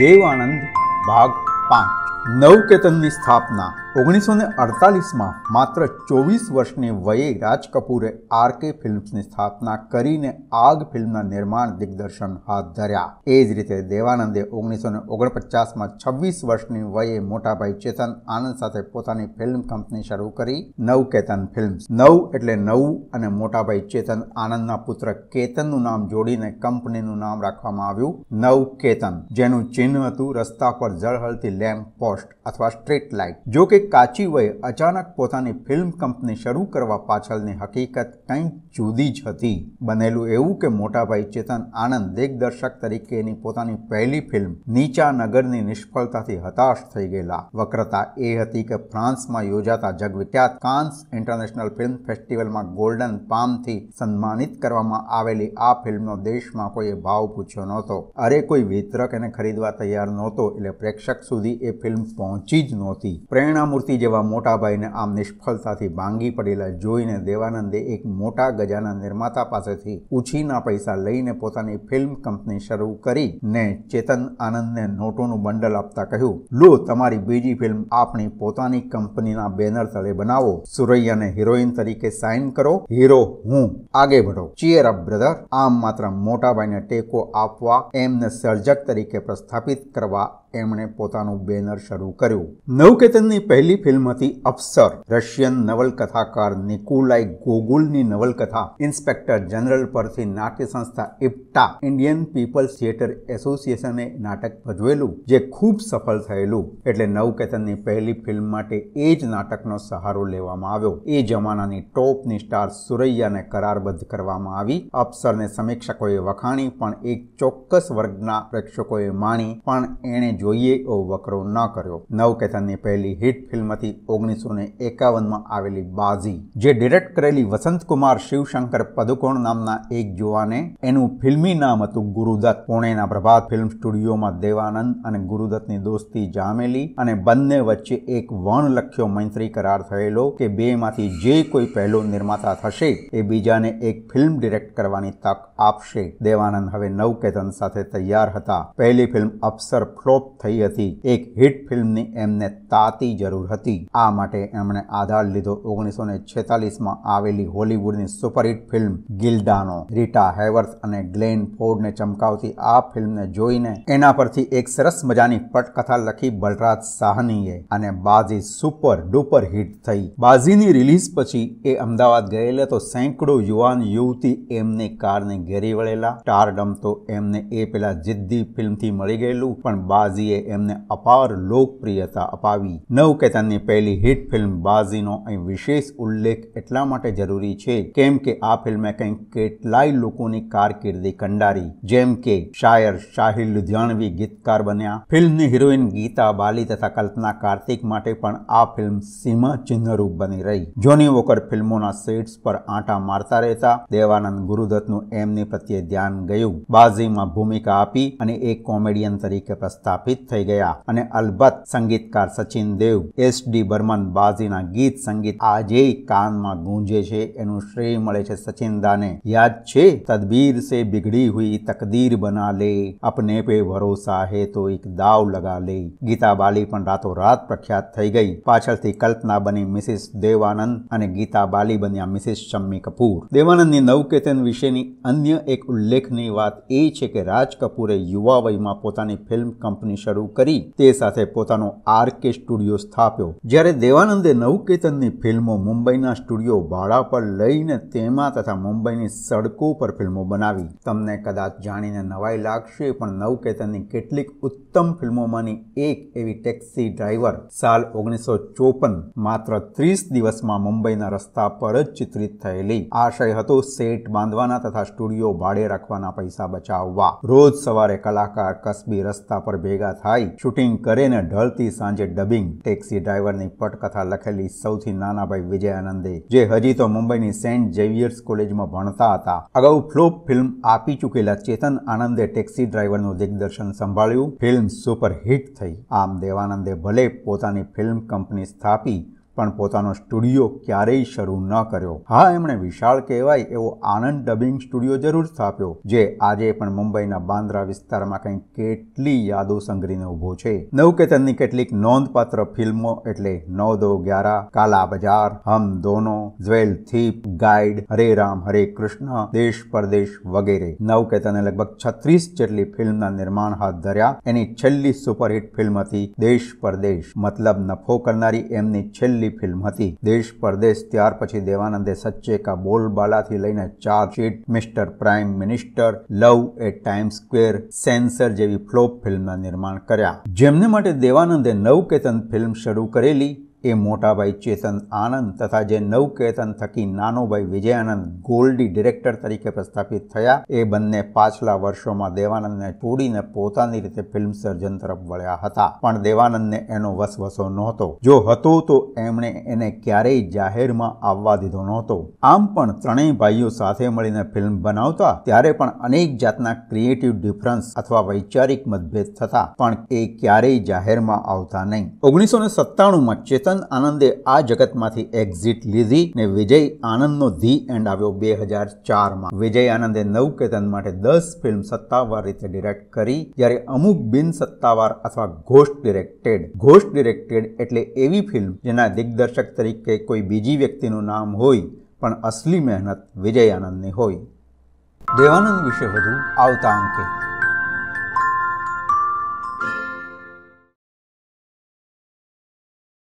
દેવ આનંદ ભાગ પાંચ નવકેતનની સ્થાપના ઓગણીસો ને અડતાલીસમાં માત્ર ચોવીસ વર્ષની વયે રાજ કપૂરે આરકે ફિલ્મ્સની સ્થાપના કરીને આગ ફિલ્મના નિર્માણ દિગ્દર્શન હાથ ધર્યા એ જ રીતે દેવાનંદે ઓગણીસો ને ઓગણપચાસમાં છવ્વીસ વર્ષની વયે મોટાભાઈ ચેતન આનંદ સાથે પોતાની ફિલ્મ કંપની શરૂ કરી નવકેતન ફિલ્મ્સ નવ એટલે નવું અને મોટાભાઈ ચેતન આનંદના પુત્ર કેતનનું નામ જોડીને કંપનીનું નામ રાખવામાં આવ્યું નવકેતન જેનું ચિહ્ન હતું રસ્તા પર ઝળહળતી લેમ્પ પોસ્ટ અથવા સ્ટ્રીટ લાઇટ જો કે કાચી અચાનક પોતાની ફિલ્મ કંપની શરૂ કરવા પાછળની હકીકત કંઈક જુદી જ હતી બનેલું એવું કે મોટાભાઈ ચેતન આનંદ દિગ્દર્શક તરીકેની પોતાની પહેલી ફિલ્મ નીચા નગરની નિષ્ફળતાથી હતાશ થઈ ગયેલા વક્રતા એ હતી કે ફ્રાન્સમાં યોજાતા જગવિખ્યાત કાન્સ ઇન્ટરનેશનલ ફિલ્મ ફેસ્ટિવલમાં ગોલ્ડન પામથી સન્માનિત કરવામાં આવેલી આ ફિલ્મનો દેશમાં કોઈએ ભાવ પૂછ્યો નહોતો અરે કોઈ વિતરક એને ખરીદવા તૈયાર નહોતો એટલે પ્રેક્ષક સુધી એ ફિલ્મ પહોંચી જ નહોતી પ્રેરણા કૃષ્ણમૂર્તિ જેવા મોટાભાઈને આમ નિષ્ફળતાથી ભાંગી પડેલા જોઈને દેવાનંદે એક મોટા ગજાના નિર્માતા પાસેથી ઉછીના પૈસા લઈને પોતાની ફિલ્મ કંપની શરૂ કરી ને ચેતન આનંદને નોટોનું બંડલ આપતા કહ્યું લો તમારી બીજી ફિલ્મ આપણી પોતાની કંપનીના બેનર તળે બનાવો સુરૈયાને હિરોઈન તરીકે સાઇન કરો હીરો હું આગે વધો ચીયર અપ બ્રધર આમ માત્ર મોટાભાઈને ટેકો આપવા એમને સર્જક તરીકે પ્રસ્થાપિત કરવા એમણે પોતાનું બેનર શરૂ કર્યું નવકેતનની પહેલી ફિલ્મ હતી અપ્સર રશિયન નવલકથાકાર નિકુલાઈ ગોગુલની નવલકથા ઇન્સ્પેક્ટર જનરલ પરથી નાટ્ય સંસ્થા ઇપ્ટા ઇન્ડિયન પીપલ્સ થિયેટર એસોસિએશને નાટક ભજવેલું જે ખૂબ સફળ થયેલું એટલે નવકેતનની પહેલી ફિલ્મ માટે એ જ નાટકનો સહારો લેવામાં આવ્યો એ જમાનાની ટોપની સ્ટાર સુરૈયાને કરારબદ્ધ કરવામાં આવી અપ્સરને સમીક્ષકોએ વખાણી પણ એક ચોક્કસ વર્ગના પ્રેક્ષકોએ માણી પણ એણે જોઈએ એવો વકરો ન કર્યો નવ પહેલી હિટ ફિલ્મથી ઓગણીસો ને એકાવનમાં આવેલી બાજી જે ડિરેક્ટ કરેલી વસંતકુમાર શિવશંકર પદુકોણ નામના એક જુવાને એનું ફિલ્મી નામ હતું ગુરુદત્ત પુણેના પ્રભાત ફિલ્મ સ્ટુડિયોમાં દેવાનંદ અને ગુરુદત્તની દોસ્તી જામેલી અને બંને વચ્ચે એક લખ્યો મૈત્રી કરાર થયેલો કે બેમાંથી જે કોઈ પહેલો નિર્માતા થશે એ બીજાને એક ફિલ્મ ડિરેક્ટ કરવાની તક આપશે દેવાનંદ હવે નવકેતન સાથે તૈયાર હતા પહેલી ફિલ્મ અપ્સર ફ્લોપ થઈ હતી એક હિટ ફિલ્મની એમને તાતી જરૂર હતી આ માટે એમણે આધાર લીધો ઓગણીસો ને છેતાલીસમાં આવેલી હોલિવૂડની સુપરહિટ ફિલ્મ ગિલ્ડાનો રીટા હેવર્થ અને ગ્લેન ફોર્ડને ચમકાવતી આ ફિલ્મને જોઈને એના પરથી એક સરસ મજાની પટકથા લખી બલરાજ સાહનીએ અને બાજી સુપર ડુપર હિટ થઈ બાજીની રિલીઝ પછી એ અમદાવાદ ગયેલા તો સેંકડો યુવાન યુવતી એમની કારને ઘેરી વળેલા ટારડમ તો એમને એ પેલા જિદ્દી ફિલ્મથી મળી ગયેલું પણ બાજી બાઝીએ એમને અપાર લોકપ્રિયતા અપાવી નવ કેતનની પહેલી હિટ ફિલ્મ બાઝીનો અહીં વિશેષ ઉલ્લેખ એટલા માટે જરૂરી છે કેમ કે આ ફિલ્મે કંઈક કેટલાય લોકોની કારકિર્દી કંડારી જેમ કે શાયર શાહિલ લુધિયાણવી ગીતકાર બન્યા ફિલ્મની હિરોઈન ગીતા બાલી તથા કલ્પના કાર્તિક માટે પણ આ ફિલ્મ સીમા ચિહ્નરૂપ બની રહી જોની વોકર ફિલ્મોના સેટ્સ પર આંટા મારતા રહેતા દેવાનંદ ગુરુદત્તનું એમની પ્રત્યે ધ્યાન ગયું બાઝીમાં ભૂમિકા આપી અને એક કોમેડિયન તરીકે પ્રસ્થાપિત સ્થાપિત થઈ ગયા અને અલબત્ત સંગીતકાર સચિન દેવ એસ ડી બર્મન બાઝીના ગીત સંગીત આજે કાનમાં ગૂંજે છે એનું શ્રેય મળે છે સચિનદાને યાદ છે તદબીર સે બિગડી હુઈ તકદીર બના લે અપને પે ભરોસા હે તો એક દાવ લગા લે ગીતા બાલી પણ રાતોરાત પ્રખ્યાત થઈ ગઈ પાછળથી કલ્પના બની મિસિસ દેવાનંદ અને ગીતા બાલી બન્યા મિસિસ શમ્મી કપૂર દેવાનંદની નવકેતન વિશેની અન્ય એક ઉલ્લેખનીય વાત એ છે કે રાજ કપૂરે યુવા વયમાં પોતાની ફિલ્મ કંપની શરૂ કરી તે સાથે પોતાનો આર કે સ્ટુડિયો સ્થાપ્યો જ્યારે દેવાનંદે નવકેતનની ફિલ્મો મુંબઈના સ્ટુડિયો ભાડા પર લઈને તેમાં તથા મુંબઈની સડકો પર ફિલ્મો બનાવી તમને કદાચ જાણીને નવાઈ લાગશે પણ નવકેતનની કેટલીક ઉત્તમ ફિલ્મોમાંની એક એવી ટેક્સી ડ્રાઈવર સાલ ઓગણીસો ચોપન માત્ર ત્રીસ દિવસમાં મુંબઈના રસ્તા પર જ ચિત્રિત થયેલી આશય હતો સેટ બાંધવાના તથા સ્ટુડિયો ભાડે રાખવાના પૈસા બચાવવા રોજ સવારે કલાકાર કસબી રસ્તા પર ભેગા થાય શૂટિંગ કરીને ઢળતી સાંજે ડબિંગ ટેક્સી ડ્રાઈવરની પટકથા લખેલી સૌથી નાનાભાઈ ભાઈ વિજય આનંદે જે હજી તો મુંબઈની સેન્ટ ઝેવિયર્સ કોલેજમાં ભણતા હતા અગાઉ ફ્લોપ ફિલ્મ આપી ચૂકેલા ચેતન આનંદે ટેક્સી ડ્રાઈવરનું દિગ્દર્શન સંભાળ્યું ફિલ્મ સુપરહિટ થઈ આમ દેવાનંદે ભલે પોતાની ફિલ્મ કંપની સ્થાપી પણ પોતાનો સ્ટુડિયો ક્યારેય શરૂ ન કર્યો હા એમણે વિશાળ કહેવાય એવો આનંદ ડબિંગ સ્ટુડિયો જરૂર સ્થાપ્યો જે આજે પણ મુંબઈના બાંદ્રા વિસ્તારમાં કંઈક કેટલી યાદો સંઘરીને ઊભો છે નવકેતનની કેટલીક નોંધપાત્ર ફિલ્મો એટલે નવ દો Gyarah Kala Bazar Hum Dono jewel thief guide Hare Ram હરે કૃષ્ણ દેશ પરદેશ વગેરે નવકેતને લગભગ છત્રીસ જેટલી ફિલ્મના નિર્માણ હાથ ધર્યા એની છેલ્લી સુપરહિટ ફિલ્મ હતી દેશ પરદેશ મતલબ નફો કરનારી એમની છેલ્લી છેલ્લી ફિલ્મ હતી દેશ પરદેશ ત્યાર પછી દેવાનંદે સચ્ચે કા બોલ બાલાથી લઈને chargesheet mister prime minister love at time square censor જેવી ફ્લોપ ફિલ્મના નિર્માણ કર્યા જેમને માટે દેવાનંદે નવકેતન ફિલ્મ શરૂ કરેલી એ મોટાભાઈ ચેતન આનંદ તથા જે નવકેતન થકી નાનોભાઈ વિજયાનંદ ગોલ્ડી ડિરેક્ટર તરીકે પ્રસ્થાપિત થયા એ બંને પાછલા વર્ષોમાં દેવાનંદને છોડીને પોતાની રીતે ફિલ્મ સર્જન તરફ વળ્યા હતા પણ દેવાનંદને એનો વસવસો નહોતો જો હતો તો એમણે એને ક્યારેય જાહેરમાં આવવા દીધો નહોતો આમ પણ ત્રણેય ભાઈઓ સાથે મળીને ફિલ્મ બનાવતા ત્યારે પણ અનેક જાતના ક્રિએટિવ ડિફરન્સ અથવા વૈચારિક મતભેદ થતા પણ એ ક્યારેય જાહેરમાં આવતા નહીં ઓગણીસો ને સત્તાણુંમાં ચેતન ચેતન આનંદે આ જગતમાંથી એક્ઝિટ લીધી ને વિજય આનંદનો ધી એન્ડ આવ્યો બે હજાર ચારમાં વિજય આનંદે નવકેતન માટે દસ ફિલ્મ સત્તાવાર રીતે ડિરેક્ટ કરી જ્યારે અમુક બિન સત્તાવાર અથવા ઘોસ્ટ ડિરેક્ટેડ ઘોસ્ટ ડિરેક્ટેડ એટલે એવી ફિલ્મ જેના દિગ્દર્શક તરીકે કોઈ બીજી વ્યક્તિનું નામ હોય પણ અસલી મહેનત વિજય આનંદની હોય દેવાનંદ વિશે વધુ આવતા અંકે